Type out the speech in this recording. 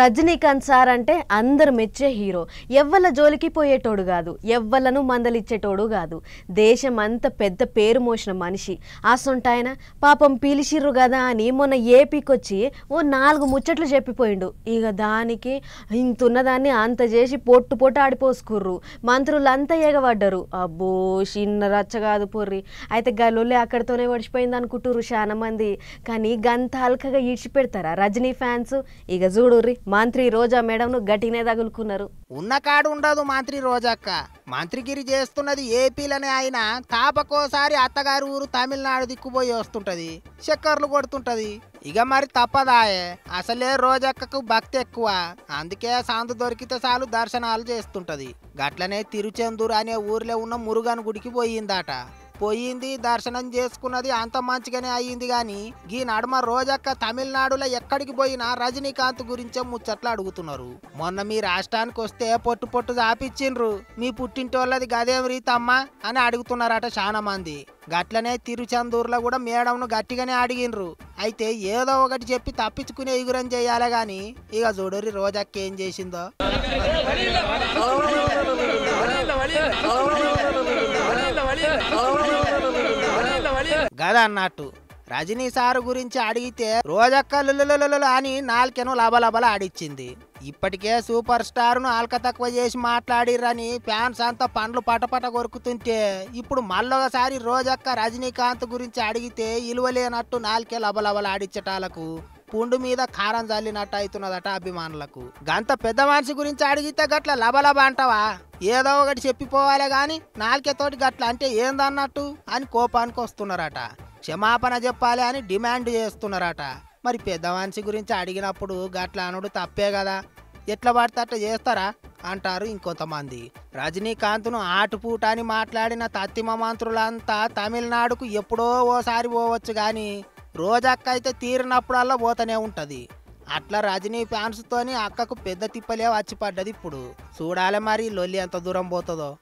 Rajinikanth sir అంటే అందరు మెచ్చే హీరో ఎవ్వల జోలికి పోయేటోడు కాదు ఎవ్వలను మందలిచ్చేటోడు కాదు దేశం అంత పెద్ద పేరు మోసిన మనిషి ఆసొంటాయన పాపం పీలిసిర్రు కదా అని మొన్న ఏపీకొచ్చి ఓ నాలుగు ముచ్చట్లు చెప్పిపోయిండు ఇక దానికి ఇంతున్నదాన్ని అంత చేసి పొట్టు పొట్టు ఆడిపోసుకుర్రు మంత్రులు అంతా ఎగబడ్డరు అబ్బో చిన్న రచ్చ కాదు పొర్రి అయితే గల్లులే అక్కడితోనే పడిచిపోయింది అనుకుంటుర్రు చాలా మంది కానీ గంత అల్కగా ఈడ్చిపెడతారా రజనీ ఫ్యాన్స్ ఇక చూడుర్రి మంత్రి రోజా మేడంను గట్టినే తగులుకున్నారు ఉన్న కాడు ఉండదు మంత్రి రోజాక్క మంత్రిగిరి చేస్తున్నది ఏపీలనే ఆయన తాపకోసారి అత్తగారి ఊరు తమిళనాడు దిక్కుపోయి వస్తుంటది చక్కర్లు కొడుతుంటది ఇక మరి తప్పదాయే అసలే రోజక్కకు భక్తి ఎక్కువ అందుకే సాందు దొరికితే చాలు దర్శనాలు చేస్తుంటది గట్లనే తిరుచెందూరు అనే ఊర్లో ఉన్న మురుగన్ గుడికి పోయిందట పోయింది దర్శనం చేసుకున్నది అంత మంచిగానే అయ్యింది కానీ ఈ నడుమ రోజక్క తమిళనాడులో ఎక్కడికి పోయినా రజనీకాంత్ గురించే ముచ్చట్లు అడుగుతున్నారు మొన్న మీ రాష్ట్రానికి వస్తే పొట్టు పొట్టు చాపిచ్చిండ్రు మీ పుట్టింటోళ్ళది గదేం రీతమ్మా అని అడుగుతున్నారట చాలా మంది గట్లనే తిరుచందూరులో కూడా మేడంను గట్టిగానే అడిగిండ్రు అయితే ఏదో ఒకటి చెప్పి తప్పించుకునే ఎగురం చేయాలి గాని ఇక చూడరి రోజక్క ఏం చేసిందో గదన్నట్టు రజనీ సారు గురించి అడిగితే రోజక్క అని నాలుకెను లబలబల ఆడిచ్చింది ఇప్పటికే సూపర్ స్టార్ను ఆల్క తక్కువ చేసి మాట్లాడిరని ఫ్యాన్స్ అంతా పండ్లు పటపట కొరుకుతుంటే ఇప్పుడు మళ్ళొకసారి రోజక్క రజనీకాంత్ గురించి అడిగితే ఇలువలేనట్టు నాలుకే లబలబల ఆడిచ్చటాలకు పుండు మీద కారం చల్లినట్టు అవుతున్నదట అభిమానులకు గంత పెద్ద మనిషి గురించి అడిగితే గట్ల లబలబ అంటావా ఏదో ఒకటి చెప్పిపోవాలి గాని తోటి గట్ల అంటే ఏందన్నట్టు అని కోపానికి వస్తున్నారట క్షమాపణ చెప్పాలి అని డిమాండ్ చేస్తున్నారట మరి పెద్ద మనిషి గురించి అడిగినప్పుడు గట్ల అనుడు తప్పే కదా ఎట్లా పడితే చేస్తారా అంటారు ఇంకొంతమంది రజనీకాంత్ను ఆటుపూట అని మాట్లాడిన తత్తిమ మంత్రులంతా తమిళనాడుకు ఎప్పుడో ఓసారి పోవచ్చు కానీ రోజక్క అయితే తీరినప్పుడల్లా పోతూనే ఉంటుంది అట్లా రజనీ ఫ్యాన్స్తోని అక్కకు పెద్ద తిప్పలే వచ్చి పడ్డది ఇప్పుడు చూడాలి మరి లొల్లి ఎంత దూరం పోతుందో